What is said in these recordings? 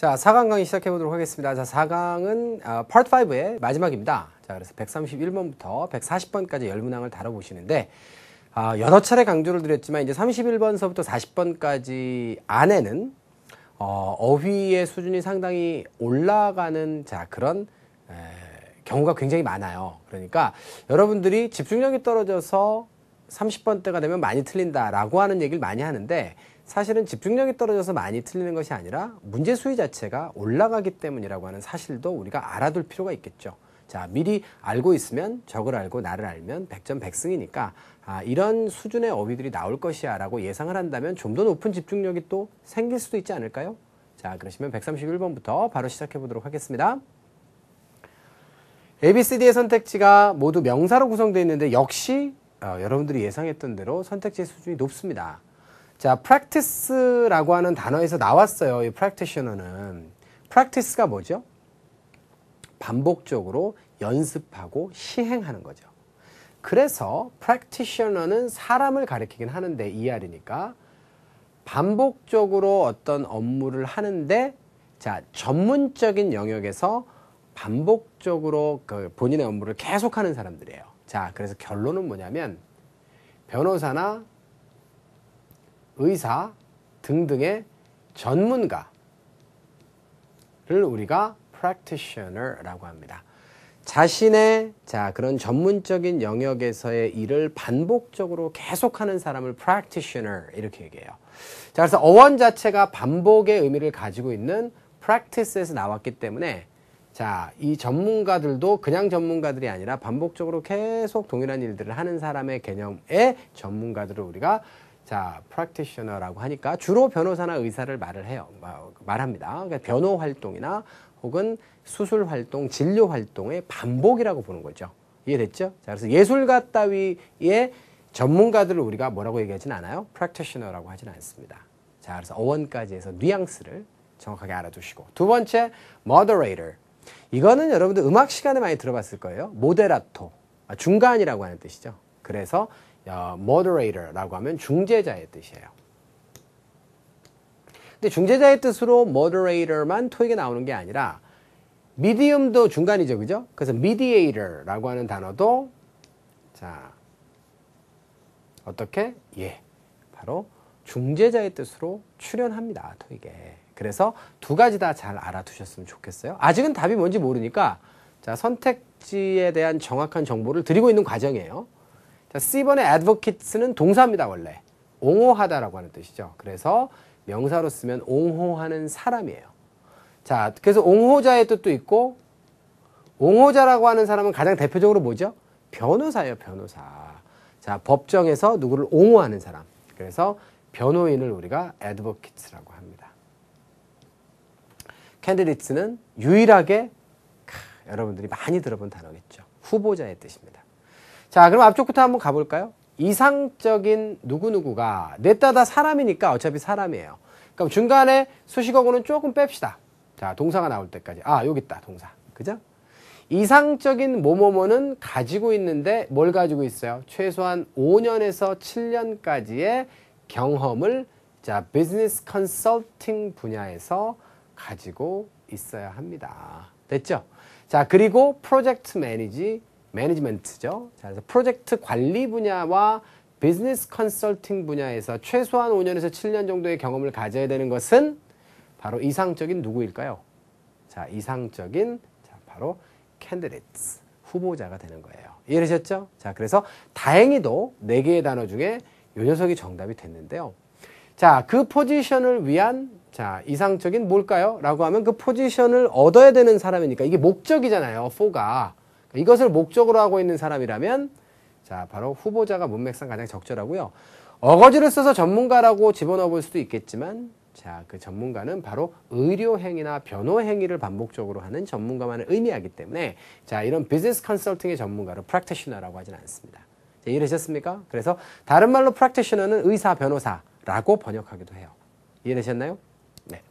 자, 4강 강의 시작해 보도록 하겠습니다. 자, 4강은 어, 파트 5의 마지막입니다. 자, 그래서 131번부터 140번까지 열 문항을 다뤄 보시는데 아, 여러 차례 강조를 드렸지만 이제 31번서부터 40번까지 안에는 어, 어휘의 수준이 상당히 올라가는 자, 그런 에, 경우가 굉장히 많아요. 그러니까 여러분들이 집중력이 떨어져서 30번대가 되면 많이 틀린다라고 하는 얘기를 많이 하는데 사실은 집중력이 떨어져서 많이 틀리는 것이 아니라 문제 수위 자체가 올라가기 때문이라고 하는 사실도 우리가 알아둘 필요가 있겠죠. 자, 미리 알고 있으면 적을 알고 나를 알면 100점 1 0 0승이니까 아, 이런 수준의 어휘들이 나올 것이야라고 예상을 한다면 좀 더 높은 집중력이 또 생길 수도 있지 않을까요? 자, 그러시면 131번부터 바로 시작해 보도록 하겠습니다. ABCD의 선택지가 모두 명사로 구성되어 있는데 역시 어, 여러분들이 예상했던 대로 선택지의 수준이 높습니다. 자, practice라고 하는 단어에서 나왔어요. 이 practitioner는. practice가 뭐죠? 반복적으로 연습하고 시행하는 거죠. 그래서 practitioner는 사람을 가리키긴 하는데 ER이니까 반복적으로 어떤 업무를 하는데 자, 전문적인 영역에서 반복적으로 그 본인의 업무를 계속하는 사람들이에요. 자, 그래서 결론은 뭐냐면 변호사나 의사 등등의 전문가를 우리가 practitioner라고 합니다. 자신의 자 그런 전문적인 영역에서의 일을 반복적으로 계속하는 사람을 practitioner 이렇게 얘기해요. 자 그래서 어원 자체가 반복의 의미를 가지고 있는 practice에서 나왔기 때문에 자, 이 전문가들도 그냥 전문가들이 아니라 반복적으로 계속 동일한 일들을 하는 사람의 개념의 전문가들을 우리가 자, practitioner라고 하니까 주로 변호사나 의사를 말을 해요. 말합니다. 그러니까 변호 활동이나 혹은 수술 활동, 진료 활동의 반복이라고 보는 거죠. 이해됐죠? 자, 그래서 예술가 따위의 전문가들을 우리가 뭐라고 얘기하진 않아요. practitioner라고 하진 않습니다. 자, 그래서 어원까지 해서 뉘앙스를 정확하게 알아두시고. 두 번째, moderator. 이거는 여러분들 음악 시간에 많이 들어봤을 거예요. 모데라토. 아, 중간이라고 하는 뜻이죠. 그래서 moderator라고 하면 중재자의 뜻이에요. 근데 중재자의 뜻으로 moderator만 토익에 나오는 게 아니라 m e d i u m 도 중간이죠, 그죠? 그래서 mediator라고 하는 단어도 자 어떻게 예 바로 중재자의 뜻으로 출연합니다 토익에. 그래서 두 가지 다 잘 알아두셨으면 좋겠어요. 아직은 답이 뭔지 모르니까 자 선택지에 대한 정확한 정보를 드리고 있는 과정이에요. 자, C번의 advocate는 동사입니다, 원래. 옹호하다라고 하는 뜻이죠. 그래서 명사로 쓰면 옹호하는 사람이에요. 자, 그래서 옹호자의 뜻도 있고, 옹호자라고 하는 사람은 가장 대표적으로 뭐죠? 변호사예요, 변호사. 자, 법정에서 누구를 옹호하는 사람. 그래서 변호인을 우리가 advocate라고 합니다. candidates는 유일하게 크, 여러분들이 많이 들어본 단어겠죠. 후보자의 뜻입니다. 자, 그럼 앞쪽부터 한번 가볼까요? 이상적인 누구누구가 냈다 다 사람이니까 어차피 사람이에요. 그럼 중간에 수식어고는 조금 뺍시다. 자, 동사가 나올 때까지. 아, 여기 있다, 동사. 그죠? 이상적인 뭐뭐뭐는 가지고 있는데 뭘 가지고 있어요? 최소한 5년에서 7년까지의 경험을 자, 비즈니스 컨설팅 분야에서 가지고 있어야 합니다. 됐죠? 자, 그리고 프로젝트 매니지 매니지먼트죠. 자, 그래서 프로젝트 관리 분야와 비즈니스 컨설팅 분야에서 최소한 5년에서 7년 정도의 경험을 가져야 되는 것은 바로 이상적인 누구일까요? 자, 이상적인 자, 바로 캔 a 레 d i 후보자가 되는 거예요. 이해되셨죠? 자, 그래서 다행히도 4개의 단어 중에 요 녀석이 정답이 됐는데요. 자, 그 포지션을 위한 자, 이상적인 뭘까요? 라고 하면 그 포지션을 얻어야 되는 사람이니까 이게 목적이잖아요. 4가. 이것을 목적으로 하고 있는 사람이라면 자 바로 후보자가 문맥상 가장 적절하고요. 어거지를 써서 전문가라고 집어넣어 볼 수도 있겠지만 자, 그 전문가는 바로 의료 행위나 변호 행위를 반복적으로 하는 전문가만을 의미하기 때문에 자, 이런 비즈니스 컨설팅의 전문가를 프랙티셔너라고 하진 않습니다. 자, 이해되셨습니까? 그래서 다른 말로 프랙티셔너는 의사 변호사라고 번역하기도 해요. 이해되셨나요? 네.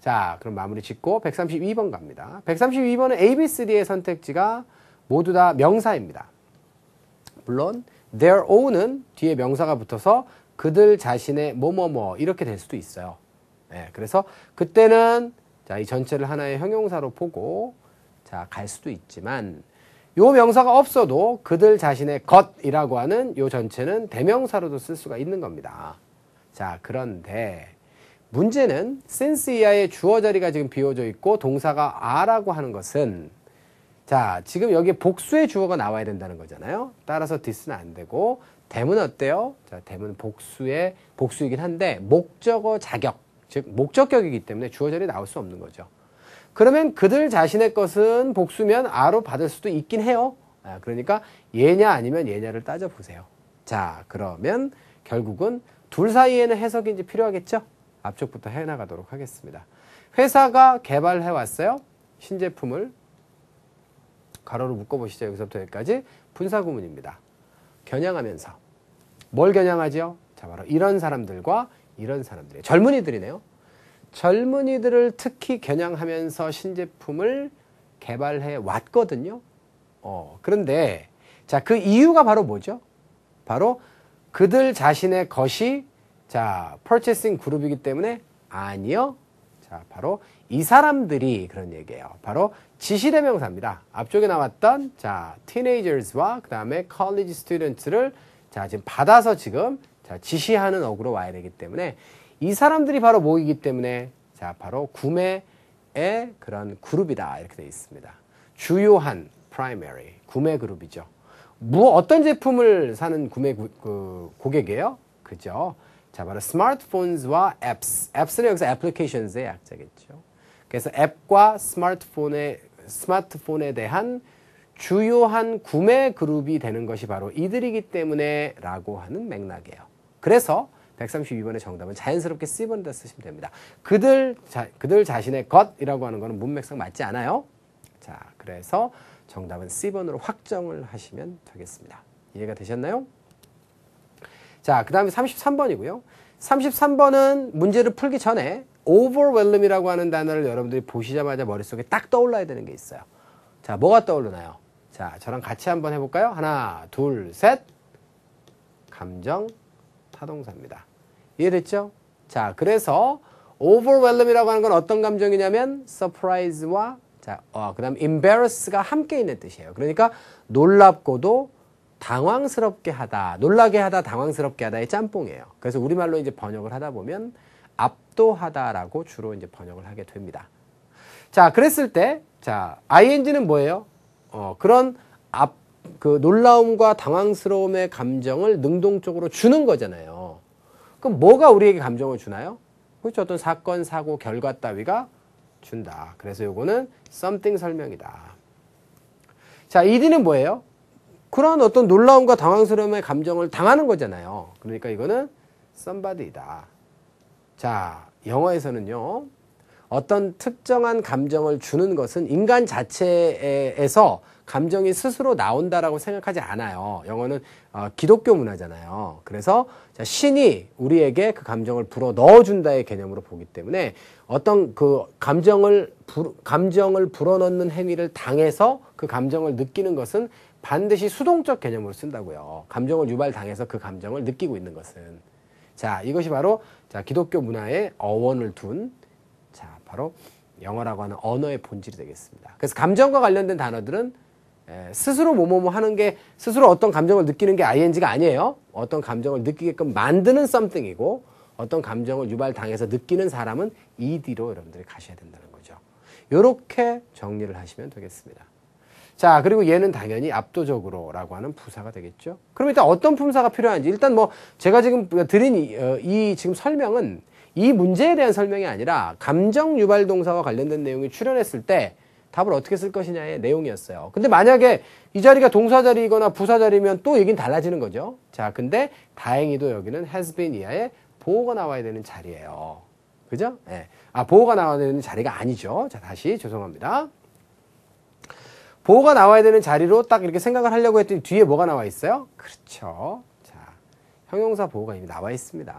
자, 그럼 마무리 짓고 132번 갑니다. 132번은 ABCD의 선택지가 모두 다 명사입니다. 물론 their own은 뒤에 명사가 붙어서 그들 자신의 뭐뭐뭐 이렇게 될 수도 있어요. 네, 그래서 그때는 자, 이 전체를 하나의 형용사로 보고 자, 갈 수도 있지만 요 명사가 없어도 그들 자신의 것이라고 하는 요 전체는 대명사로도 쓸 수가 있는 겁니다. 자, 그런데 문제는 since 이하의 주어 자리가 지금 비워져 있고 동사가 are라고 하는 것은 자, 지금 여기 복수의 주어가 나와야 된다는 거잖아요. 따라서 this는 안 되고 대문 어때요? 자, 대문 복수의 복수이긴 한데 목적어 자격, 즉 목적격이기 때문에 주어 절이 나올 수 없는 거죠. 그러면 그들 자신의 것은 복수면 아로 받을 수도 있긴 해요. 아, 그러니까 얘냐 아니면 얘냐를 따져 보세요. 자, 그러면 결국은 둘 사이에는 해석이 이제 필요하겠죠? 앞쪽부터 해 나가도록 하겠습니다. 회사가 개발해 왔어요. 신제품을 가로로 묶어보시죠. 여기서부터 여기까지 분사구문입니다. 겨냥하면서. 뭘 겨냥하지요? 자, 바로 이런 사람들과 이런 사람들이 젊은이들이네요. 젊은이들을 특히 겨냥하면서 신제품을 개발해 왔거든요. 어, 그런데 자, 그 이유가 바로 뭐죠? 바로 그들 자신의 것이 자, 퍼 u 싱 그룹이기 때문에 아니요. 자, 바로 이 사람들이 그런 얘기예요. 바로 지시대명사입니다. 앞쪽에 나왔던 자, teenagers와 그다음에 college students를 자, 지금 받아서 지금 자, 지시하는 어구로 와야 되기 때문에 이 사람들이 바로 모이기 때문에 자, 바로 구매의 그런 그룹이다. 이렇게 되어 있습니다. 주요한 primary 구매 그룹이죠. 뭐 어떤 제품을 사는 구매 구, 그 고객이에요? 그죠? 자, 바로 스마트폰과 앱스. 앱스는 여기서 애플리케이션스의 약자겠죠. 그래서 앱과 스마트폰의 스마트폰에 대한 주요한 구매 그룹이 되는 것이 바로 이들이기 때문에 라고 하는 맥락이에요. 그래서 132번의 정답은 자연스럽게 C번에다 쓰시면 됩니다. 그들, 자, 그들 자신의 것이라고 하는 것은 문맥상 맞지 않아요. 자, 그래서 정답은 C번으로 확정을 하시면 되겠습니다. 이해가 되셨나요? 자, 그 다음에 33번이고요. 33번은 문제를 풀기 전에 overwhelm이라고 하는 단어를 여러분들이 보시자마자 머릿속에 딱 떠올라야 되는 게 있어요. 자, 뭐가 떠오르나요? 자, 저랑 같이 한번 해볼까요? 하나, 둘, 셋. 감정 타동사입니다. 이해됐죠? 자, 그래서 overwhelm이라고 하는 건 어떤 감정이냐면 surprise와 자, 어, 그다음 embarrass가 함께 있는 뜻이에요. 그러니까 놀랍고도 당황스럽게 하다, 놀라게 하다, 당황스럽게 하다의 짬뽕이에요. 그래서 우리말로 이제 번역을 하다 보면 압도하다라고 주로 이제 번역을 하게 됩니다. 자, 그랬을 때, 자, ing는 뭐예요? 어, 그런 압, 그 놀라움과 당황스러움의 감정을 능동적으로 주는 거잖아요. 그럼 뭐가 우리에게 감정을 주나요? 그렇죠. 어떤 사건, 사고, 결과 따위가 준다. 그래서 요거는 something 설명이다. 자, 이 d 는 뭐예요? 그런 어떤 놀라움과 당황스러움의 감정을 당하는 거잖아요. 그러니까 이거는 somebody이다. 자, 영어에서는요. 어떤 특정한 감정을 주는 것은 인간 자체에서 감정이 스스로 나온다라고 생각하지 않아요. 영어는 어, 기독교 문화잖아요. 그래서 신이 우리에게 그 감정을 불어 넣어준다의 개념으로 보기 때문에 어떤 그 감정을 불, 감정을 불어넣는 행위를 당해서 그 감정을 느끼는 것은 반드시 수동적 개념으로 쓴다고요. 감정을 유발당해서 그 감정을 느끼고 있는 것은 자 이것이 바로 자, 기독교 문화에 어원을 둔 자, 바로 영어라고 하는 언어의 본질이 되겠습니다. 그래서 감정과 관련된 단어들은 에, 예, 스스로 뭐뭐뭐 하는 게 스스로 어떤 감정을 느끼는 게 ing가 아니에요. 어떤 감정을 느끼게끔 만드는 썸띵이고 어떤 감정을 유발당해서 느끼는 사람은 ed로 여러분들이 가셔야 된다는 거죠. 요렇게 정리를 하시면 되겠습니다. 자, 그리고 얘는 당연히 압도적으로라고 하는 부사가 되겠죠. 그럼 일단 어떤 품사가 필요한지 일단 뭐 제가 지금 드린 이, 어, 이 지금 설명은 이 문제에 대한 설명이 아니라 감정 유발 동사와 관련된 내용이 출현했을 때 답을 어떻게 쓸 것이냐의 내용이었어요. 근데 만약에 이 자리가 동사 자리이거나 부사 자리면 또 얘긴 달라지는 거죠. 자, 근데 다행히도 여기는 has been 이하의 보호가 나와야 되는 자리예요. 그죠? 예. 아, 보호가 나와야 되는 자리가 아니죠. 자, 다시 죄송합니다. 보호가 나와야 되는 자리로 딱 이렇게 생각을 하려고 했더니 뒤에 뭐가 나와 있어요? 그렇죠. 자, 형용사 보호가 이미 나와 있습니다.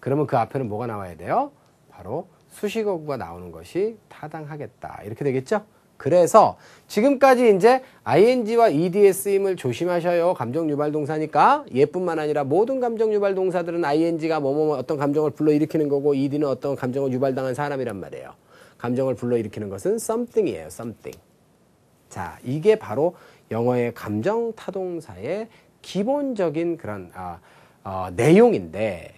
그러면 그 앞에는 뭐가 나와야 돼요? 바로 수식어구가 나오는 것이 타당하겠다. 이렇게 되겠죠? 그래서 지금까지 이제 ing와 ed의 쓰임을 조심하셔요. 감정 유발 동사니까 얘뿐만 아니라 모든 감정 유발 동사들은 ing가 뭐뭐 어떤 감정을 불러일으키는 거고 ed는 어떤 감정을 유발당한 사람이란 말이에요. 감정을 불러일으키는 것은 something이에요. something. 자, 이게 바로 영어의 감정 타동사의 기본적인 그런 아, 어, 내용인데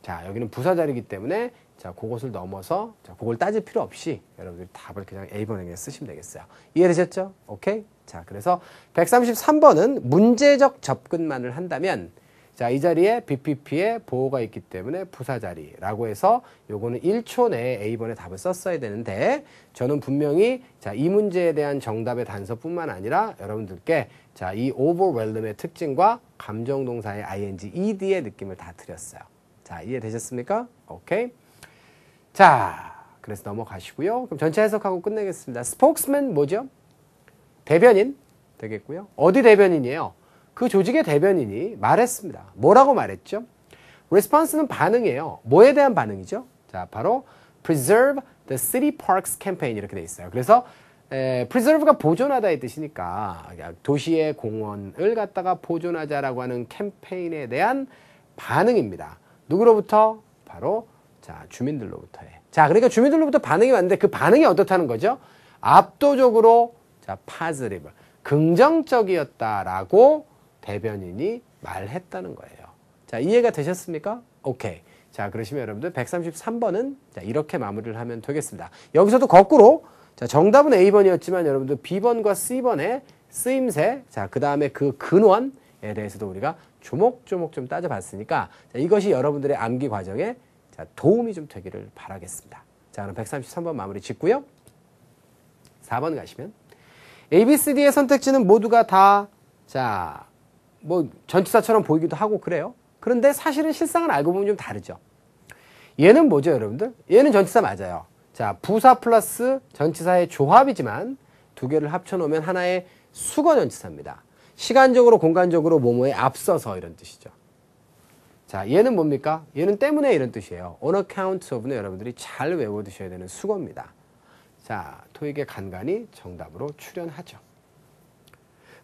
자 여기는 부사자리이기 때문에 자 그것을 넘어서 자 그걸 따질 필요 없이 여러분들이 답을 그냥 A번에 쓰시면 되겠어요. 이해되셨죠? 오케이? 자 그래서 133번은 문제적 접근만을 한다면 자, 이 자리에 BPP의 보호가 있기 때문에 부사 자리라고 해서 요거는 1초 내에 A번의 답을 썼어야 되는데 저는 분명히 자, 이 문제에 대한 정답의 단서뿐만 아니라 여러분들께 자, 이 overwhelm의 특징과 감정 동사의 ing, ed의 느낌을 다 드렸어요. 자, 이해되셨습니까? 오케이. 자, 그래서 넘어가시고요. 그럼 전체 해석하고 끝내겠습니다. 스포크스맨 뭐죠? 대변인 되겠고요. 어디 대변인이에요? 그 조직의 대변인이 말했습니다. 뭐라고 말했죠? response는 반응이에요. 뭐에 대한 반응이죠? 자, 바로 preserve the city parks campaign 이렇게 돼 있어요. 그래서 에, preserve가 보존하다의 뜻이니까 그러니까 도시의 공원을 갖다가 보존하자라고 하는 캠페인에 대한 반응입니다. 누구로부터? 바로 자, 주민들로부터의. 자, 그러니까 주민들로부터 반응이 왔는데 그 반응이 어떻다는 거죠? 압도적으로 자, positive 긍정적이었다라고 대변인이 말했다는 거예요. 자, 이해가 되셨습니까? 오케이. 자, 그러시면 여러분들 133번은 자, 이렇게 마무리를 하면 되겠습니다. 여기서도 거꾸로 자, 정답은 A번이었지만 여러분들 B번과 C번의 쓰임새, 자, 그 다음에 그 근원에 대해서도 우리가 조목조목 좀 따져봤으니까 자, 이것이 여러분들의 암기 과정에 자, 도움이 좀 되기를 바라겠습니다. 자, 그럼 133번 마무리 짓고요. 4번 가시면 ABCD의 선택지는 모두가 다 자, 뭐 전치사처럼 보이기도 하고 그래요. 그런데 사실은 실상을 알고 보면 좀 다르죠. 얘는 뭐죠, 여러분들? 얘는 전치사 맞아요. 자, 부사 플러스 전치사의 조합이지만 두 개를 합쳐놓으면 하나의 수거 전치사입니다. 시간적으로 공간적으로 뭐뭐에 앞서서 이런 뜻이죠. 자, 얘는 뭡니까? 얘는 때문에 이런 뜻이에요. On account of는 여러분들이 잘 외워두셔야 되는 수거입니다. 자, 토익의간간이 정답으로 출연하죠.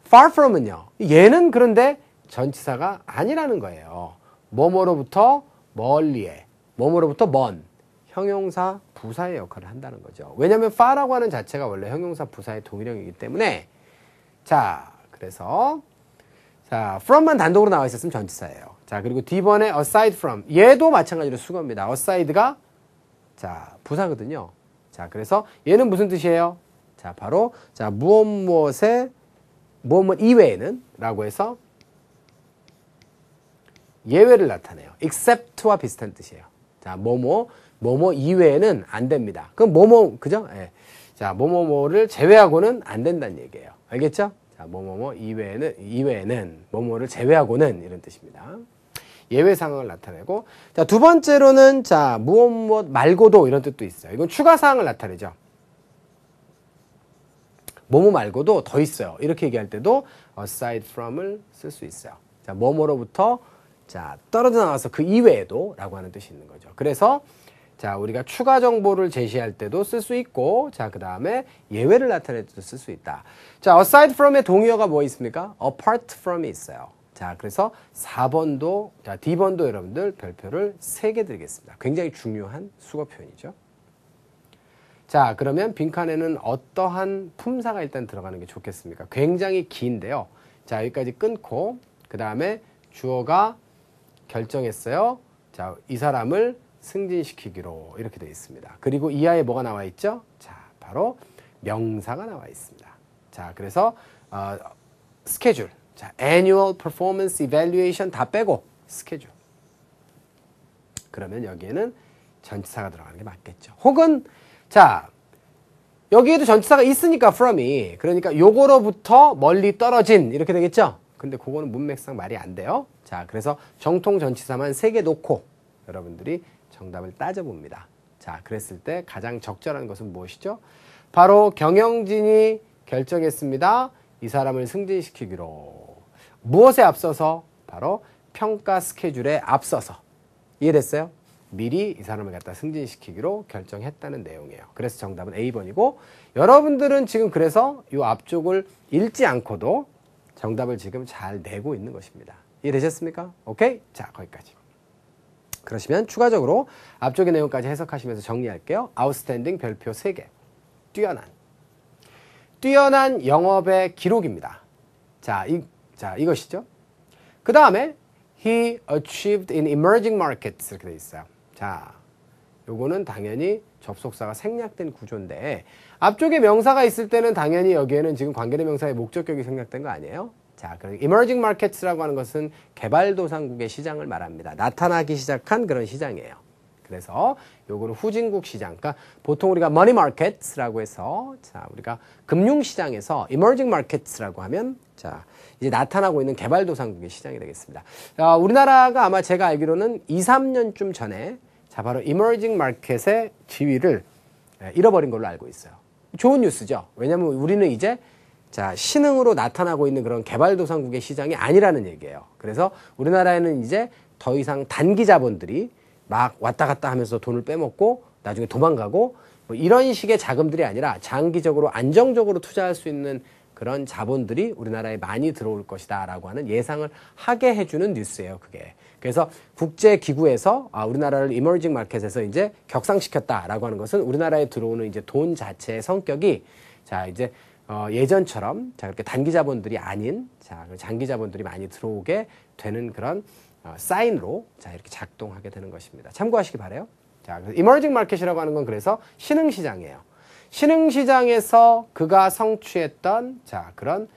far from은요. 얘는 그런데 전치사가 아니라는 거예요. 뭐뭐로부터 멀리에, 뭐뭐로부터 먼 형용사 부사의 역할을 한다는 거죠. 왜냐하면 far라고 하는 자체가 원래 형용사 부사의 동일형이기 때문에 자 그래서 자 from만 단독으로 나와 있었으면 전치사예요. 자 그리고 뒤번에 aside from 얘도 마찬가지로 수거입니다. aside가 자 부사거든요. 자 그래서 얘는 무슨 뜻이에요? 자 바로 자 무엇 무엇의 뭐뭐 이외에는 라고 해서 예외를 나타내요. except와 비슷한 뜻이에요. 자, 뭐뭐, 뭐뭐 이외에는 안 됩니다. 그럼 뭐뭐, 그죠? 예. 자, 뭐뭐뭐를 제외하고는 안 된다는 얘기예요. 알겠죠? 자, 뭐뭐뭐 이외에는, 이외에는, 뭐뭐를 제외하고는 이런 뜻입니다. 예외 상황을 나타내고 자, 두 번째로는 자, 무엇 무엇 말고도 이런 뜻도 있어요. 이건 추가 사항을 나타내죠. 뭐뭐 말고도 더 있어요. 이렇게 얘기할 때도 aside from을 쓸 수 있어요. 자, 뭐뭐로부터 자, 떨어져 나와서 그 이외에도 라고 하는 뜻이 있는 거죠. 그래서 자, 우리가 추가 정보를 제시할 때도 쓸 수 있고, 자, 그 다음에 예외를 나타낼 때도 쓸 수 있다. 자, aside from의 동의어가 뭐 있습니까? apart from이 있어요. 자, 그래서 4번도, 자, D번도 여러분들 별표를 3개 드리겠습니다. 굉장히 중요한 수거 표현이죠. 자 그러면 빈칸에는 어떠한 품사가 일단 들어가는 게 좋겠습니까? 굉장히 긴데요. 자 여기까지 끊고 그 다음에 주어가 결정했어요. 자 이 사람을 승진시키기로 이렇게 되어 있습니다. 그리고 이하에 뭐가 나와 있죠? 자 바로 명사가 나와 있습니다. 자 그래서 어, 스케줄 자 annual performance evaluation 다 빼고 스케줄 그러면 여기에는 전치사가 들어가는 게 맞겠죠. 혹은 자, 여기에도 전치사가 있으니까 from이. 그러니까 요거로부터 멀리 떨어진 이렇게 되겠죠? 근데 그거는 문맥상 말이 안 돼요. 자, 그래서 정통 전치사만 3개 놓고 여러분들이 정답을 따져봅니다. 자, 그랬을 때 가장 적절한 것은 무엇이죠? 바로 경영진이 결정했습니다. 이 사람을 승진시키기로. 무엇에 앞서서? 바로 평가 스케줄에 앞서서. 이해됐어요? 미리 이 사람을 갖다 승진시키기로 결정했다는 내용이에요. 그래서 정답은 A번이고 여러분들은 지금 그래서 이 앞쪽을 읽지 않고도 정답을 지금 잘 내고 있는 것입니다. 이해되셨습니까? 오케이? 자, 거기까지. 그러시면 추가적으로 앞쪽의 내용까지 해석하시면서 정리할게요. 아웃스탠딩 별표 3개. 뛰어난. 뛰어난 영업의 기록입니다. 자, 이, 자 이것이죠. 그 다음에 he achieved in emerging markets 이렇게 돼 있어요. 자, 요거는 당연히 접속사가 생략된 구조인데 앞쪽에 명사가 있을 때는 당연히 여기에는 지금 관계된 명사의 목적격이 생략된 거 아니에요? 자, 그럼 emerging markets라고 하는 것은 개발도상국의 시장을 말합니다. 나타나기 시작한 그런 시장이에요. 그래서 요거는 후진국 시장. 그러니까 보통 우리가 money markets라고 해서 자, 우리가 금융 시장에서 emerging markets라고 하면 자, 이제 나타나고 있는 개발도상국의 시장이 되겠습니다. 어, 우리나라가 아마 제가 알기로는 2, 3년쯤 전에 자, 바로 이머징 마켓의 지위를 예, 잃어버린 걸로 알고 있어요. 좋은 뉴스죠. 왜냐하면 우리는 이제 자, 신흥으로 나타나고 있는 그런 개발도상국의 시장이 아니라는 얘기예요. 그래서 우리나라에는 이제 더 이상 단기 자본들이 막 왔다 갔다 하면서 돈을 빼먹고 나중에 도망가고 뭐 이런 식의 자금들이 아니라 장기적으로 안정적으로 투자할 수 있는 그런 자본들이 우리나라에 많이 들어올 것이다라고 하는 예상을 하게 해주는 뉴스예요, 그게. 그래서 국제 기구에서 아, 우리나라를 이머징 마켓에서 이제 격상시켰다라고 하는 것은 우리나라에 들어오는 이제 돈 자체의 성격이 자 이제 어, 예전처럼 자 그렇게 단기 자본들이 아닌 자 장기 자본들이 많이 들어오게 되는 그런 어, 사인으로 자 이렇게 작동하게 되는 것입니다. 참고하시기 바래요. 자, 이머징 마켓이라고 하는 건 그래서 신흥 시장이에요. 신흥 시장에서 그가 성취했던 자 그런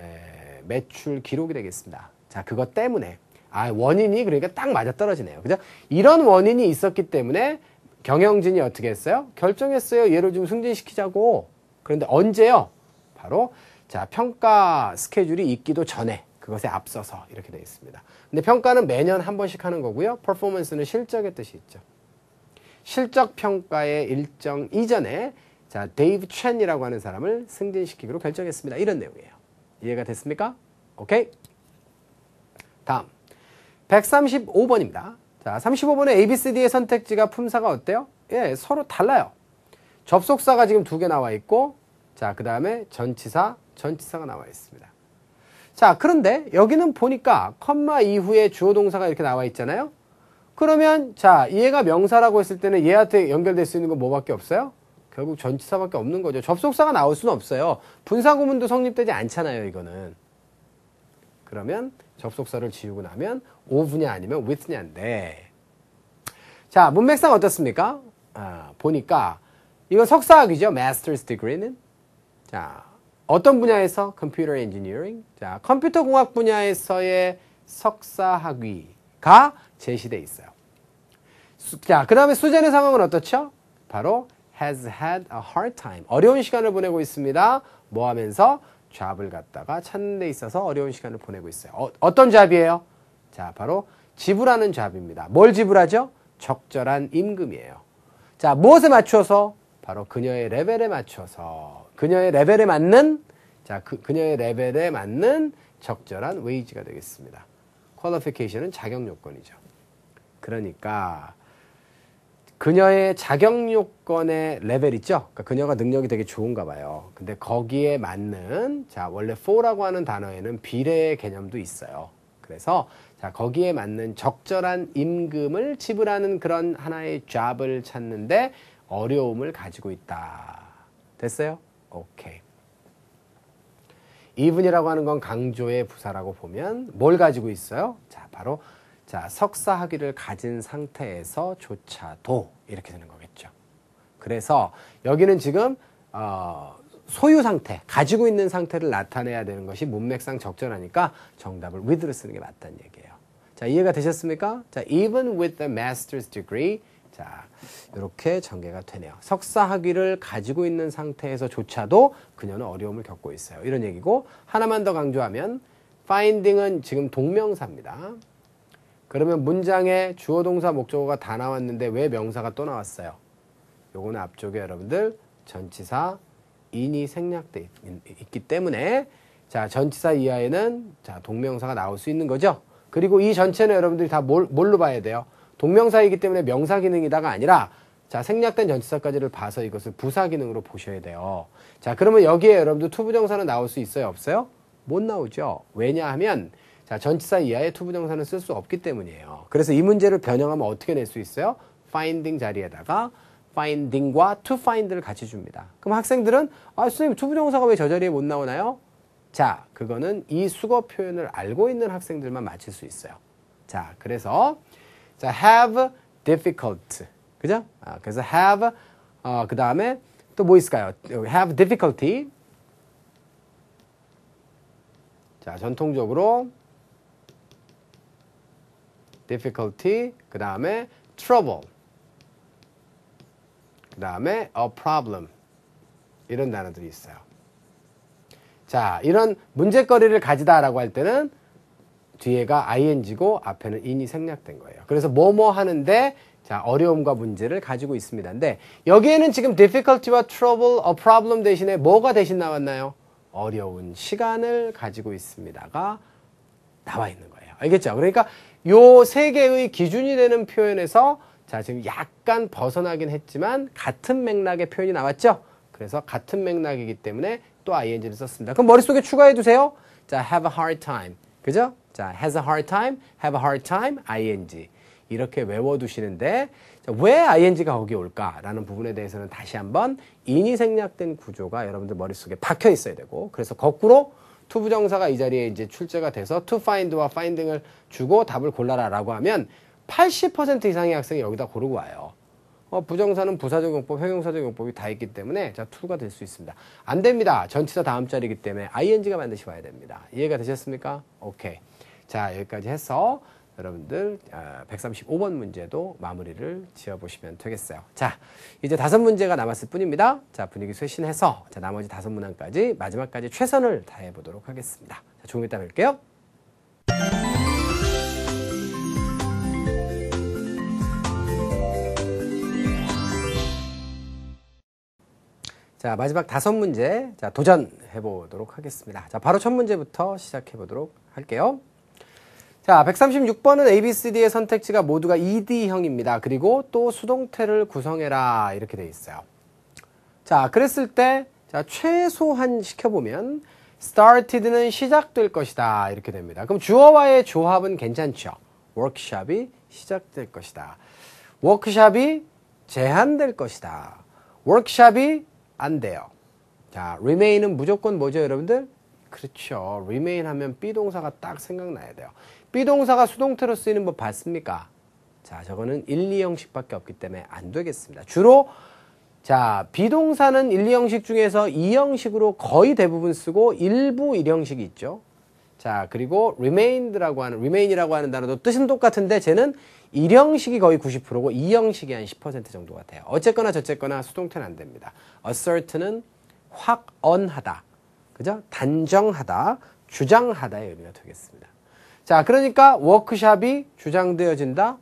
에, 매출 기록이 되겠습니다. 자 그것 때문에 아, 원인이 그러니까 딱 맞아떨어지네요. 그죠? 이런 원인이 있었기 때문에 경영진이 어떻게 했어요? 결정했어요. 얘를 좀 승진시키자고. 그런데 언제요? 바로 자, 평가 스케줄이 있기도 전에 그것에 앞서서 이렇게 되어 있습니다. 근데 평가는 매년 한 번씩 하는 거고요. 퍼포먼스는 실적의 뜻이 있죠. 실적 평가의 일정 이전에 자, 데이브 첸이라고 하는 사람을 승진시키기로 결정했습니다. 이런 내용이에요. 이해가 됐습니까? 오케이. 다음. 135번입니다. 자, 35번의 ABCD의 선택지가 품사가 어때요? 예, 서로 달라요. 접속사가 지금 두 개 나와 있고, 자, 그 다음에 전치사, 전치사가 나와 있습니다. 자, 그런데 여기는 보니까 컴마 이후에 주어 동사가 이렇게 나와 있잖아요. 그러면 자, 얘가 명사라고 했을 때는 얘한테 연결될 수 있는 건 뭐밖에 없어요? 결국 전치사밖에 없는 거죠. 접속사가 나올 수는 없어요. 분사 구문도 성립되지 않잖아요, 이거는. 그러면 접속사를 지우고 나면 오브냐 아니면 with냐인데 네. 자 문맥상 어떻습니까? 아, 보니까 이건 석사학위죠. Master's degree는 자 어떤 분야에서 Computer Engineering 자 컴퓨터 공학 분야에서의 석사학위가 제시돼 있어요. 수, 자, 그 다음에 수재의 상황은 어떻죠? 바로 has had a hard time. 어려운 시간을 보내고 있습니다. 뭐 하면서? 잡을 갖다가 찾는 데 있어서 어려운 시간을 보내고 있어요. 어, 떤 잡이에요? 자, 바로 지불하는 잡입니다. 뭘 지불하죠? 적절한 임금이에요. 자, 무엇에 맞춰서? 바로 그녀의 레벨에 맞춰서 그녀의 레벨에 맞는 자, 그, 그녀의 레벨에 맞는 적절한 웨이지가 되겠습니다. 퀄리피케이션은 자격 요건이죠. 그러니까 그녀의 자격 요건의 레벨 있죠? 그러니까 그녀가 능력이 되게 좋은가 봐요. 근데 거기에 맞는 자 원래 for라고 하는 단어에는 비례의 개념도 있어요. 그래서 자 거기에 맞는 적절한 임금을 지불하는 그런 하나의 잡을 찾는데 어려움을 가지고 있다. 됐어요? 오케이. 이분이라고 하는 건 강조의 부사라고 보면 뭘 가지고 있어요? 자 바로 자, 석사 학위를 가진 상태에서조차도 이렇게 되는 거겠죠. 그래서 여기는 지금 어, 소유 상태, 가지고 있는 상태를 나타내야 되는 것이 문맥상 적절하니까 정답을 with를 쓰는 게 맞다는 얘기예요. 자, 이해가 되셨습니까? 자, even with the master's degree 자, 이렇게 전개가 되네요. 석사 학위를 가지고 있는 상태에서조차도 그녀는 어려움을 겪고 있어요. 이런 얘기고 하나만 더 강조하면 finding은 지금 동명사입니다. 그러면 문장에 주어 동사 목적어가 다 나왔는데 왜 명사가 또 나왔어요? 요거는 앞쪽에 여러분들 전치사 인이 생략돼 있, 기 때문에 자 전치사 이하에는 자 동명사가 나올 수 있는 거죠. 그리고 이 전체는 여러분들이 다 뭘, 뭘로 봐야 돼요? 동명사이기 때문에 명사 기능이다가 아니라 자 생략된 전치사까지를 봐서 이것을 부사 기능으로 보셔야 돼요. 자 그러면 여기에 여러분들 투부정사는 나올 수 있어요 없어요? 못 나오죠. 왜냐하면 자, 전치사 이하의 투부정사는 쓸 수 없기 때문이에요. 그래서 이 문제를 변형하면 어떻게 낼 수 있어요? finding 자리에다가 finding과 to find를 같이 줍니다. 그럼 학생들은 아, 선생님 투부정사가 왜 저 자리에 못 나오나요? 자, 그거는 이 수거 표현을 알고 있는 학생들만 맞힐 수 있어요. 자, 그래서 자, have difficult. 그죠? 아, 그래서 have 어, 그다음에 또 뭐 있을까요? have difficulty. 자, 전통적으로 difficulty, 그 다음에 trouble, 그 다음에 a problem 이런 단어들이 있어요. 자, 이런 문제거리를 가지다라고 할 때는 뒤에가 ing고 앞에는 in이 생략된 거예요. 그래서 뭐뭐 하는데 자, 어려움과 문제를 가지고 있습니다. 근데 여기에는 지금 difficulty와 trouble, a problem 대신에 뭐가 대신 나왔나요? 어려운 시간을 가지고 있습니다가 나와 있는 거예요. 알겠죠? 그러니까 요세 개의 기준이 되는 표현에서 자, 지금 약간 벗어나긴 했지만 같은 맥락의 표현이 나왔죠? 그래서 같은 맥락이기 때문에 또 ing를 썼습니다. 그럼 머릿속에 추가해 두세요. 자, have a hard time. 그죠? 자, has a hard time, have a hard time, ing. 이렇게 외워두시는데 자, 왜 ing가 거기 올까라는 부분에 대해서는 다시 한번 인이 생략된 구조가 여러분들 머릿속에 박혀 있어야 되고 그래서 거꾸로 투부정사가 이 자리에 이제 출제가 돼서 to find와 finding을 주고 답을 골라라라고 하면 80% 이상의 학생이 여기다 고르고 와요. 어, 부정사는 부사적용법, 형용사적용법이 다 있기 때문에 자 t 가될 수 있습니다. 안 됩니다. 전치사 다음 자리이기 때문에 ing가 반드시 와야 됩니다. 이해가 되셨습니까? 오케이. 자 여기까지 해서 여러분들 135번 아, 문제도 마무리를 지어보시면 되겠어요. 자, 이제 다섯 문제가 남았을 뿐입니다. 자, 분위기 쇄신해서 자, 나머지 다섯 문항까지 마지막까지 최선을 다해보도록 하겠습니다. 자, 조금 이따 뵐게요. 자, 마지막 다섯 문제. 자, 도전해 보도록 하겠습니다. 자, 바로 첫 문제부터 시작해 보도록 할게요. 자, 136번은 ABCD의 선택지가 모두가 ED형입니다. 그리고 또 수동태를 구성해라. 이렇게 돼 있어요. 자, 그랬을 때, 자, 최소한 시켜보면, started는 시작될 것이다. 이렇게 됩니다. 그럼 주어와의 조합은 괜찮죠? w o r k s h o p 이 시작될 것이다. w o r k s h o p 이 제한될 것이다. w o r k s h o p 이안 돼요. 자, remain은 무조건 뭐죠, 여러분들? 그렇죠. remain 하면 be 동사가 딱 생각나야 돼요. 비동사가 수동태로 쓰이는 법 봤습니까? 자, 저거는 1, 2형식밖에 없기 때문에 안 되겠습니다. 주로 자, 비동사는 1, 2형식 중에서 2형식으로 거의 대부분 쓰고 일부 1형식이 있죠. 자, 그리고 remained라고 하는 remain이라고 하는 단어도 뜻은 똑같은데 쟤는 1형식이 거의 90%고 2형식이 한 10% 정도 같아요. 어쨌거나 저쨌거나 수동태는 안 됩니다. assert는 확언하다. 그죠? 단정하다, 주장하다의 의미가 되겠습니다. 자, 그러니까 워크샵이 주장되어진다.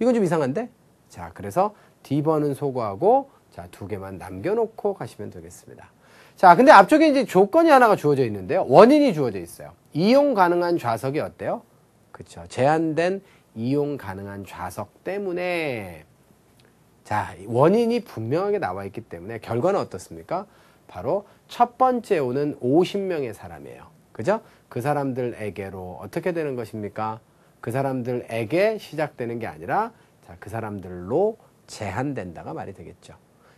이건 좀 이상한데? 자, 그래서 D번은 소거하고 자, 두 개만 남겨놓고 가시면 되겠습니다. 자, 근데 앞쪽에 이제 조건이 하나가 주어져 있는데요. 원인이 주어져 있어요. 이용 가능한 좌석이 어때요? 그렇 제한된 이용 가능한 좌석 때문에 자, 원인이 분명하게 나와 있기 때문에 결과는 어떻습니까? 바로 첫 번째 오는 50명의 사람이에요. 그죠? 그 사람들에게로 어떻게 되는 것입니까? 그 사람들에게 시작되는 게 아니라 자, 그 사람들로 제한된다가 말이 되겠죠.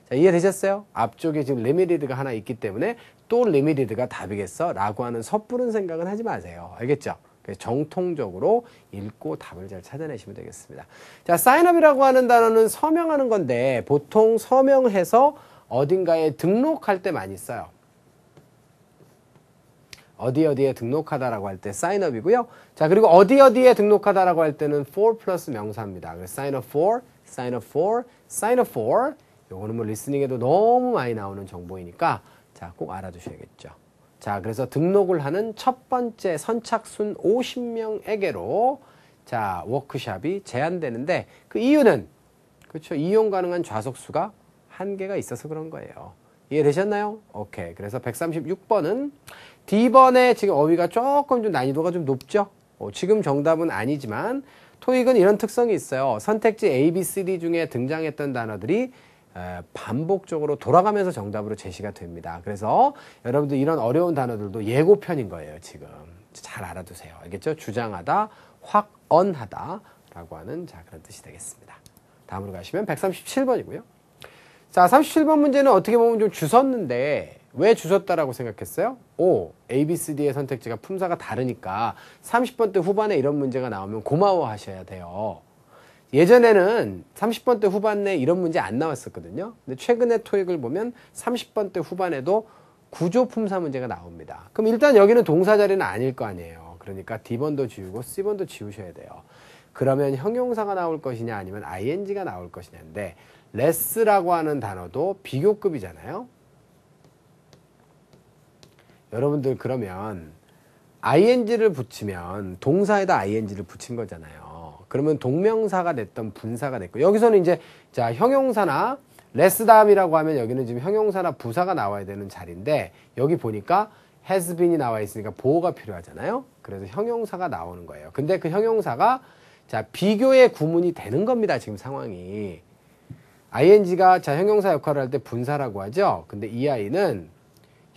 자, 이해되셨어요? 앞쪽에 지금 레미리드가 하나 있기 때문에 또 레미리드가 답이겠어? 라고 하는 섣부른 생각은 하지 마세요. 알겠죠? 정통적으로 읽고 답을 잘 찾아내시면 되겠습니다. 자, 사인업이라고 하는 단어는 서명하는 건데 보통 서명해서 어딘가에 등록할 때 많이 써요. 어디 어디에 등록하다라고 할 때사인업이고요자 그리고 어디 어디에 등록하다라고 할 때는 for 플러스 명사입니다. 그래서 sign up for, sign up for, sign up for. 요거는 뭐 리스닝에도 너무 많이 나오는 정보이니까 자 꼭 알아두셔야겠죠. 자 그래서 등록을 하는 첫 번째 선착순 50명에게로 자 워크샵이 제한되는데 그 이유는 그렇죠 이용 가능한 좌석수가 한계가 있어서 그런 거예요. 이해되셨나요? 오케이. 그래서 136번은 D번에 지금 어휘가 조금 좀 난이도가 좀 높죠? 어, 지금 정답은 아니지만 토익은 이런 특성이 있어요. 선택지 A, B, C, D 중에 등장했던 단어들이 반복적으로 돌아가면서 정답으로 제시가 됩니다. 그래서 여러분들 이런 어려운 단어들도 예고편인 거예요, 지금. 잘 알아두세요. 알겠죠? 주장하다, 확언하다 라고 하는 자, 그런 뜻이 되겠습니다. 다음으로 가시면 137번이고요. 자, 37번 문제는 어떻게 보면 좀 주섰는데 왜 주셨다라고 생각했어요? 오, A, B, C, D의 선택지가 품사가 다르니까 30번대 후반에 이런 문제가 나오면 고마워하셔야 돼요. 예전에는 30번대 후반에 이런 문제 안 나왔었거든요. 근데 최근에 토익을 보면 30번대 후반에도 구조 품사 문제가 나옵니다. 그럼 일단 여기는 동사 자리는 아닐 거 아니에요. 그러니까 D번도 지우고 C번도 지우셔야 돼요. 그러면 형용사가 나올 것이냐 아니면 ing가 나올 것이냐인데 레스라고 하는 단어도 비교급이잖아요. 여러분들 그러면 ing를 붙이면 동사에다 ing를 붙인 거잖아요. 그러면 동명사가 됐던 분사가 됐고 여기서는 이제 자 형용사나 레스다음이라고 하면 여기는 지금 형용사나 부사가 나와야 되는 자리인데 여기 보니까 has been이 나와 있으니까 보호가 필요하잖아요. 그래서 형용사가 나오는 거예요. 근데 그 형용사가 자 비교의 구문이 되는 겁니다. 지금 상황이 ing가 자 형용사 역할을 할 때 분사라고 하죠. 근데 이 아이는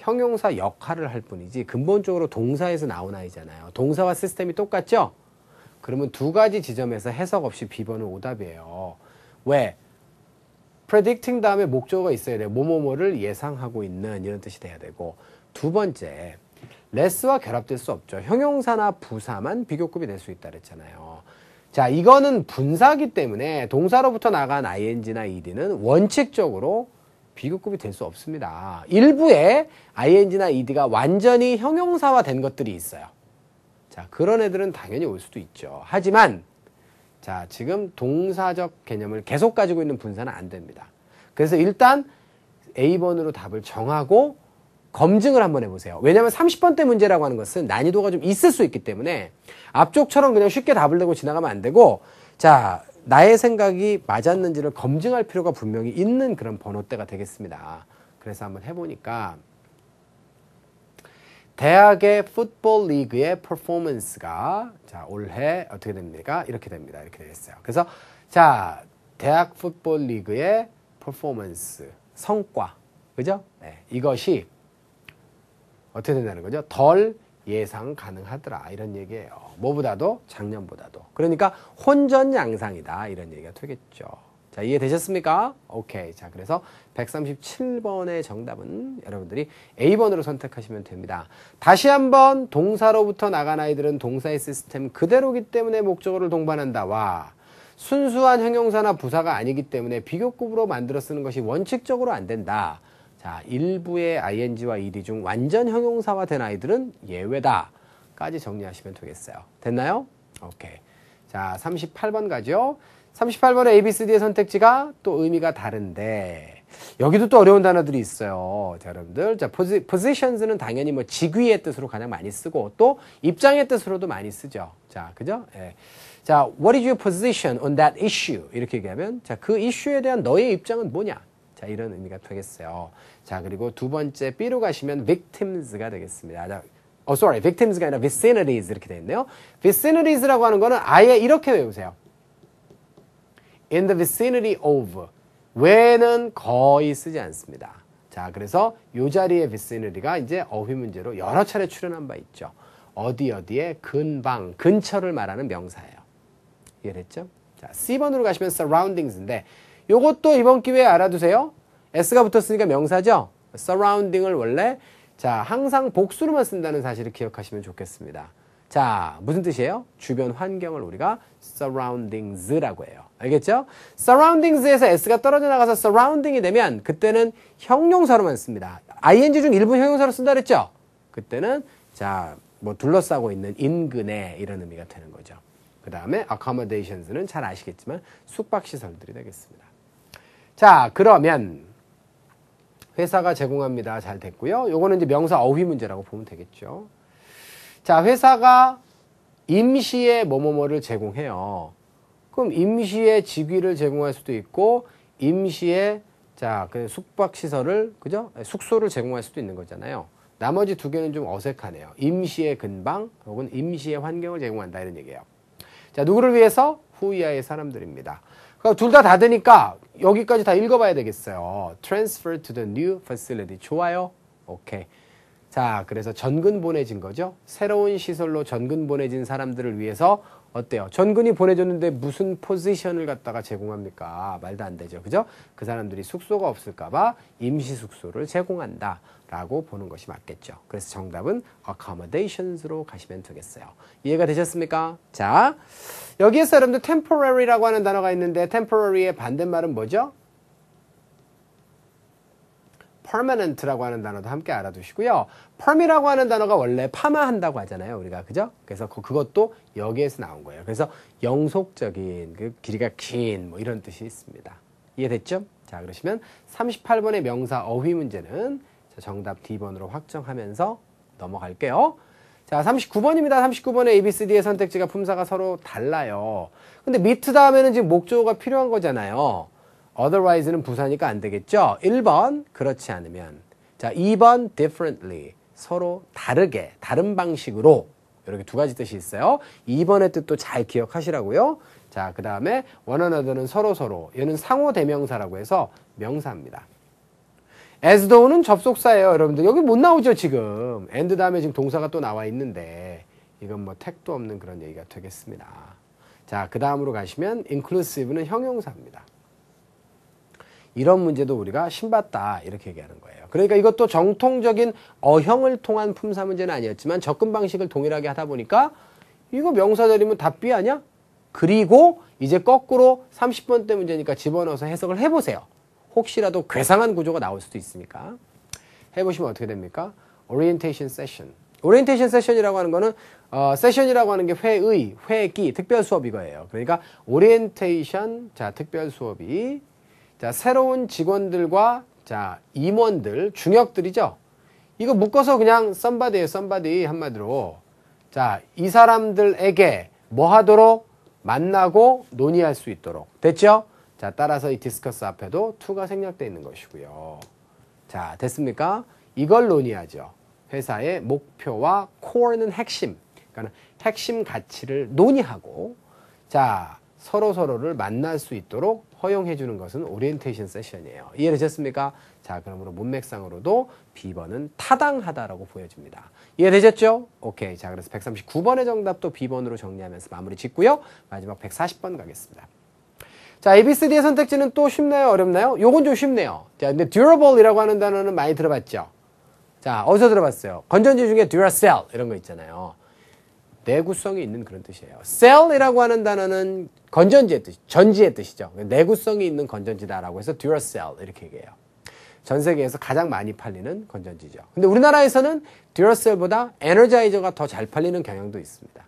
형용사 역할을 할 뿐이지 근본적으로 동사에서 나온 아이잖아요. 동사와 시스템이 똑같죠? 그러면 두 가지 지점에서 해석 없이 비번은 오답이에요. 왜? predicting 다음에 목적어가 있어야 돼요. 뭐뭐뭐를 예상하고 있는 이런 뜻이 돼야 되고 두 번째, less와 결합될 수 없죠. 형용사나 부사만 비교급이 될 수 있다 그랬잖아요. 자, 이거는 분사기 때문에 동사로부터 나간 ing나 ed는 원칙적으로 비급급이될수 없습니다. 일부에 ing나 ed가 완전히 형용사화 된 것들이 있어요. 자, 그런 애들은 당연히 올 수도 있죠. 하지만 자, 지금 동사적 개념을 계속 가지고 있는 분사는 안 됩니다. 그래서 일단 A번으로 답을 정하고 검증을 한번 해보세요. 왜냐하면 30번대 문제라고 하는 것은 난이도가 좀 있을 수 있기 때문에 앞쪽처럼 그냥 쉽게 답을 내고 지나가면 안 되고 자 나의 생각이 맞았는지를 검증할 필요가 분명히 있는 그런 번호대가 되겠습니다. 그래서 한번 해보니까 대학의 풋볼 리그의 퍼포먼스가 자 올해 어떻게 됩니까? 이렇게 됩니다. 이렇게 되겠어요. 그래서 자 대학 풋볼 리그의 퍼포먼스 성과 그죠? 네, 이것이 어떻게 된다는 거죠? 덜 예상 가능하더라 이런 얘기예요. 뭐보다도 작년보다도. 그러니까 혼전 양상이다 이런 얘기가 되겠죠. 자, 이해되셨습니까? 오케이. 자, 그래서 137번의 정답은 여러분들이 A번으로 선택하시면 됩니다. 다시 한번 동사로부터 나간 아이들은 동사의 시스템 그대로기 때문에 목적어를 동반한다. 와. 순수한 형용사나 부사가 아니기 때문에 비교급으로 만들어 쓰는 것이 원칙적으로 안 된다. 자, 일부의 ing와 ed 중 완전 형용사화 된 아이들은 예외다. 까지 정리하시면 되겠어요. 됐나요? 오케이. 자, 38번 가죠. 38번의 ABCD의 선택지가 또 의미가 다른데 여기도 또 어려운 단어들이 있어요. 자, 여러분들. 자, positions는 당연히 뭐 직위의 뜻으로 가장 많이 쓰고 또 입장의 뜻으로도 많이 쓰죠. 자, 그죠? 예. 자, what is your position on that issue? 이렇게 얘기하면 자, 그 이슈에 대한 너의 입장은 뭐냐? 자, 이런 의미가 되겠어요. 자, 그리고 두 번째 B로 가시면 victims가 되겠습니다. 자, 어, sorry, victims가 아니라 vicinities 이렇게 되어 있네요. vicinities라고 하는 거는 아예 이렇게 외우세요. in the vicinity of. 외는 거의 쓰지 않습니다. 자, 그래서 이 자리의 vicinity가 이제 어휘 문제로 여러 차례 출연한 바 있죠. 어디 어디에 근방, 근처를 말하는 명사예요. 이해됐죠? 자, C번으로 가시면 surroundings인데 요것도 이번 기회에 알아두세요. s가 붙었으니까 명사죠. surrounding을 원래 자 항상 복수로만 쓴다는 사실을 기억하시면 좋겠습니다. 자 무슨 뜻이에요? 주변 환경을 우리가 surroundings라고 해요. 알겠죠? surroundings에서 s가 떨어져 나가서 surrounding이 되면 그때는 형용사로만 씁니다. ing 중 일부 형용사로 쓴다 그랬죠? 그때는 자뭐 둘러싸고 있는 인근에 이런 의미가 되는 거죠. 그 다음에 accommodations 는잘 아시겠지만 숙박시설들이 되겠습니다. 자, 그러면 회사가 제공합니다. 잘 됐고요. 요거는 이제 명사 어휘 문제라고 보면 되겠죠. 자, 회사가 임시에 뭐뭐뭐를 제공해요. 그럼 임시의 직위를 제공할 수도 있고 임시의 자, 그 숙박 시설을 그죠? 예, 숙소를 제공할 수도 있는 거잖아요. 나머지 두 개는 좀 어색하네요. 임시의 근방 혹은 임시의 환경을 제공한다 이런 얘기예요. 자, 누구를 위해서 후이하의 사람들입니다. 그러니까 둘다 닫으니까 여기까지 다 읽어봐야 되겠어요. Transfer to the new facility. 좋아요? 오케이. 자, 그래서 전근 보내진 거죠. 새로운 시설로 전근 보내진 사람들을 위해서 어때요? 전근이 보내줬는데 무슨 포지션을 갖다가 제공합니까? 말도 안 되죠. 그죠? 그 사람들이 숙소가 없을까봐 임시 숙소를 제공한다. 라고 보는 것이 맞겠죠. 그래서 정답은 accommodations로 가시면 되겠어요. 이해가 되셨습니까? 자, 여기에서 여러분들 temporary라고 하는 단어가 있는데 temporary의 반대말은 뭐죠? permanent라고 하는 단어도 함께 알아두시고요. perm이라고 하는 단어가 원래 파마한다고 하잖아요. 우리가 그죠? 그래서 그, 그것도 여기에서 나온 거예요. 그래서 영속적인 그 길이가 긴 뭐 이런 뜻이 있습니다. 이해됐죠? 자, 그러시면 38번의 명사 어휘 문제는 정답 D번으로 확정하면서 넘어갈게요. 자, 39번입니다. 39번의 ABCD의 선택지가 품사가 서로 달라요. 근데 밑 다음에는 지금 목조가 필요한 거잖아요. otherwise는 부사니까 안 되겠죠? 1번 그렇지 않으면 자 2번 differently 서로 다르게 다른 방식으로 이렇게 두 가지 뜻이 있어요. 2번의 뜻도 잘 기억하시라고요. 자, 그 다음에 one another는 서로서로 얘는 상호 대명사라고 해서 명사입니다. as though는 접속사예요. 여러분들 여기 못 나오죠 지금 and 다음에 지금 동사가 또 나와 있는데 이건 뭐 택도 없는 그런 얘기가 되겠습니다. 자, 그 다음으로 가시면 inclusive는 형용사입니다. 이런 문제도 우리가 신봤다 이렇게 얘기하는 거예요. 그러니까 이것도 정통적인 어형을 통한 품사 문제는 아니었지만 접근 방식을 동일하게 하다 보니까 이거 명사절이면 답비 아니야? 그리고 이제 거꾸로 30번대 문제니까 집어넣어서 해석을 해보세요. 혹시라도 괴상한 구조가 나올 수도 있으니까 해보시면 어떻게 됩니까? Orientation Session. Orientation s e s s i o n 이라고 하는 거는 어, 세션이라고 하는 게 회의, 회기, 특별 수업 이거예요. 그러니까 o r i e 오리엔테이션, 자 특별 수업이 자, 새로운 직원들과 자, 임원들, 중역들이죠. 이거 묶어서 그냥 썸바디에 썸바디 한마디로 자, 이 사람들에게 뭐 하도록 만나고 논의할 수 있도록 됐죠? 자, 따라서 이 디스커스 앞에도 투가 생략되어 있는 것이고요. 자, 됐습니까? 이걸 논의하죠. 회사의 목표와 코어는 핵심. 그러니까 핵심 가치를 논의하고 자, 서로 서로를 만날 수 있도록 허용해 주는 것은 오리엔테이션 세션이에요. 이해되셨습니까? 자, 그러므로 문맥상으로도 B번은 타당하다라고 보여집니다. 이해되셨죠? 오케이. 자, 그래서 139번의 정답도 B번으로 정리하면서 마무리 짓고요. 마지막 140번 가겠습니다. 자, ABCD의 선택지는 또 쉽나요? 어렵나요? 요건 좀 쉽네요. 자, 근데 durable이라고 하는 단어는 많이 들어봤죠? 자, 어디서 들어봤어요? 건전지 중에 duracell 이런 거 있잖아요. 내구성이 있는 그런 뜻이에요. cell이라고 하는 단어는 건전지의 뜻, 전지의 뜻이죠. 내구성이 있는 건전지다라고 해서 duracell 이렇게 얘기해요. 전 세계에서 가장 많이 팔리는 건전지죠. 근데 우리나라에서는 듀라셀보다 에너자이저가 더 잘 팔리는 경향도 있습니다.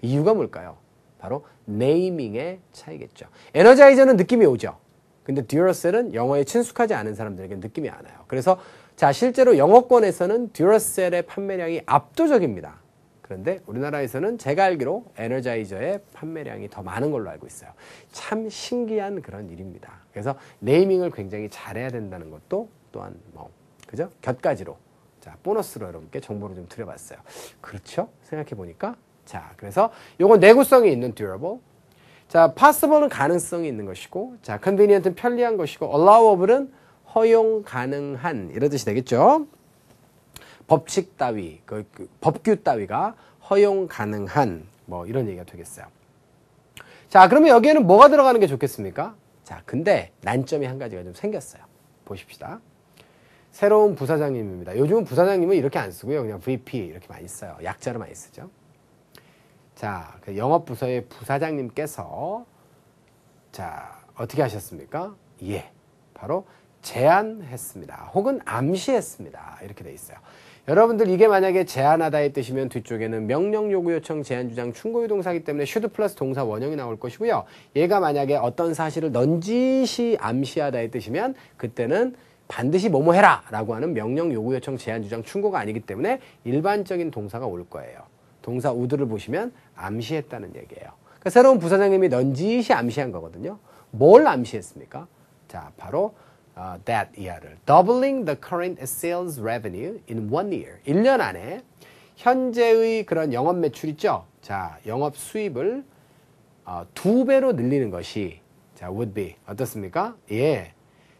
그 이유가 뭘까요? 바로 네이밍의 차이겠죠. 에너자이저는 느낌이 오죠. 근데 듀라셀은 영어에 친숙하지 않은 사람들에게 느낌이 안 와요. 그래서 자 실제로 영어권에서는 듀라셀의 판매량이 압도적입니다. 그런데 우리나라에서는 제가 알기로 에너자이저의 판매량이 더 많은 걸로 알고 있어요. 참 신기한 그런 일입니다. 그래서 네이밍을 굉장히 잘해야 된다는 것도 또한 뭐 그죠? 곁가지로 자 보너스로 여러분께 정보를 좀 드려봤어요. 그렇죠? 생각해 보니까 자 그래서 요건 내구성이 있는 durable. 자 possible는 가능성이 있는 것이고 자 convenient은 편리한 것이고 allowable은 허용 가능한 이런 뜻이 되겠죠. 법칙 따위, 그, 그 법규 따위가 허용 가능한 뭐 이런 얘기가 되겠어요. 자, 그러면 여기에는 뭐가 들어가는 게 좋겠습니까? 자, 근데 난점이 한 가지가 좀 생겼어요. 보십시다. 새로운 부사장님입니다. 요즘은 부사장님은 이렇게 안 쓰고요. 그냥 VP 이렇게 많이 써요. 약자로 많이 쓰죠. 자, 그 영업부서의 부사장님께서 자, 어떻게 하셨습니까? 예. 바로 제안했습니다. 혹은 암시했습니다. 이렇게 돼 있어요. 여러분들 이게 만약에 제한하다의 뜻이면 뒤쪽에는 명령 요구 요청 제한 주장 충고유 동사기 때문에 should 플러스 동사 원형이 나올 것이고요. 얘가 만약에 어떤 사실을 넌지시 암시하다의 뜻이면 그때는 반드시 뭐뭐 해라 라고 하는 명령 요구 요청 제한 주장 충고가 아니기 때문에 일반적인 동사가 올 거예요. 동사 우드를 보시면 암시했다는 얘기예요. 그러니까 새로운 부사장님이 넌지시 암시한 거거든요. 뭘 암시했습니까? 자, 바로 아, that 이하를 doubling the current sales revenue in one year 1년 안에 현재의 그런 영업 매출 있죠? 자, 영업 수입을 어, 두 배로 늘리는 것이 자, would be 어떻습니까? 예.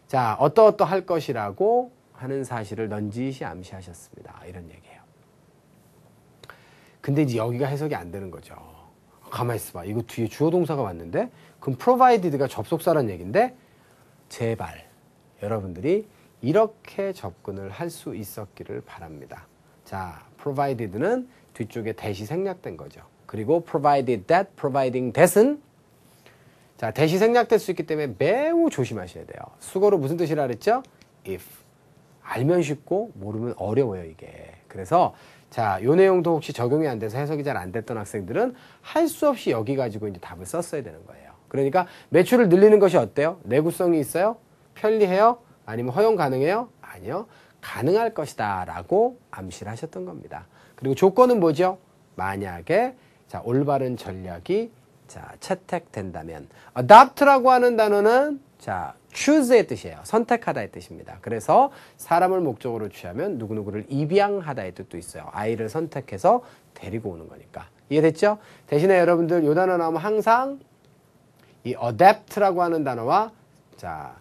자, 어떠어떠할 것이라고 하는 사실을 넌지시 암시하셨습니다. 이런 얘기예요. 근데 이제 여기가 해석이 안 되는 거죠. 가만 있어 봐. 이거 뒤에 주어 동사가 왔는데 그럼 provided가 접속사란 얘기인데 제발 여러분들이 이렇게 접근을 할 수 있었기를 바랍니다. 자, provided는 뒤쪽에 대시 생략된 거죠. 그리고 provided that, providing that은 자, 대시 생략될 수 있기 때문에 매우 조심하셔야 돼요. 수거로 무슨 뜻이라 그랬죠? if. 알면 쉽고 모르면 어려워요, 이게. 그래서 자, 요 내용도 혹시 적용이 안 돼서 해석이 잘 안 됐던 학생들은 할 수 없이 여기 가지고 이제 답을 썼어야 되는 거예요. 그러니까 매출을 늘리는 것이 어때요? 내구성이 있어요? 편리해요? 아니면 허용 가능해요? 아니요. 가능할 것이다 라고 암시를 하셨던 겁니다. 그리고 조건은 뭐죠? 만약에 자, 올바른 전략이 자, 채택된다면 adopt라고 하는 단어는 자, choose의 뜻이에요. 선택하다의 뜻입니다. 그래서 사람을 목적으로 취하면 누구누구를 입양하다의 뜻도 있어요. 아이를 선택해서 데리고 오는 거니까. 이해됐죠? 대신에 여러분들 요 단어 나오면 항상 이 adapt라고 하는 단어와 자,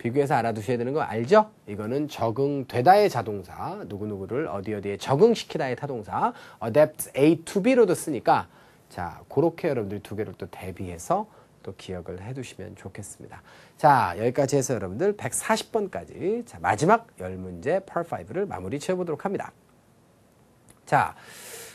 비교해서 알아두셔야 되는 거 알죠? 이거는 적응되다의 자동사, 누구누구를 어디 어디에 적응시키다의 타동사, a d a p t A to B로도 쓰니까 자, 그렇게 여러분들이 두 개를 또 대비해서 또 기억을 해 두시면 좋겠습니다. 자, 여기까지 해서 여러분들 140번까지 자, 마지막 열문제 p 5를 마무리 채워 보도록 합니다. 자,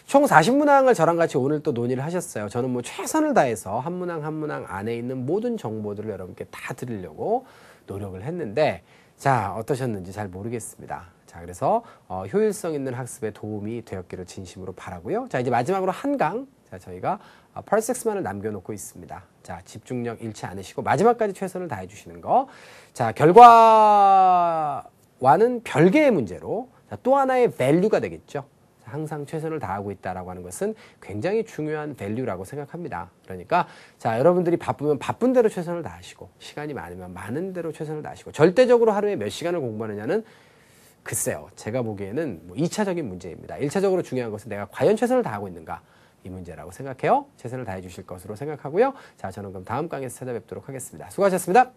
총 40문항을 저랑 같이 오늘 또 논의를 하셨어요. 저는 뭐 최선을 다해서 한 문항 한 문항 안에 있는 모든 정보들을 여러분께 다 드리려고 노력을 했는데 자 어떠셨는지 잘 모르겠습니다. 자 그래서 어, 효율성 있는 학습에 도움이 되었기를 진심으로 바라고요. 자 이제 마지막으로 한강 자 저희가 펄섹스만을 어, 남겨놓고 있습니다. 자 집중력 잃지 않으시고 마지막까지 최선을 다해 주시는 거. 자 결과와는 별개의 문제로 자, 또 하나의 밸류가 되겠죠. 항상 최선을 다하고 있다라고 하는 것은 굉장히 중요한 밸류라고 생각합니다. 그러니까 자 여러분들이 바쁘면 바쁜 대로 최선을 다하시고 시간이 많으면 많은 대로 최선을 다하시고 절대적으로 하루에 몇 시간을 공부하느냐는 글쎄요 제가 보기에는 뭐 2차적인 문제입니다. 1차적으로 중요한 것은 내가 과연 최선을 다하고 있는가 이 문제라고 생각해요. 최선을 다해 주실 것으로 생각하고요. 자 저는 그럼 다음 강의에서 찾아뵙도록 하겠습니다. 수고하셨습니다.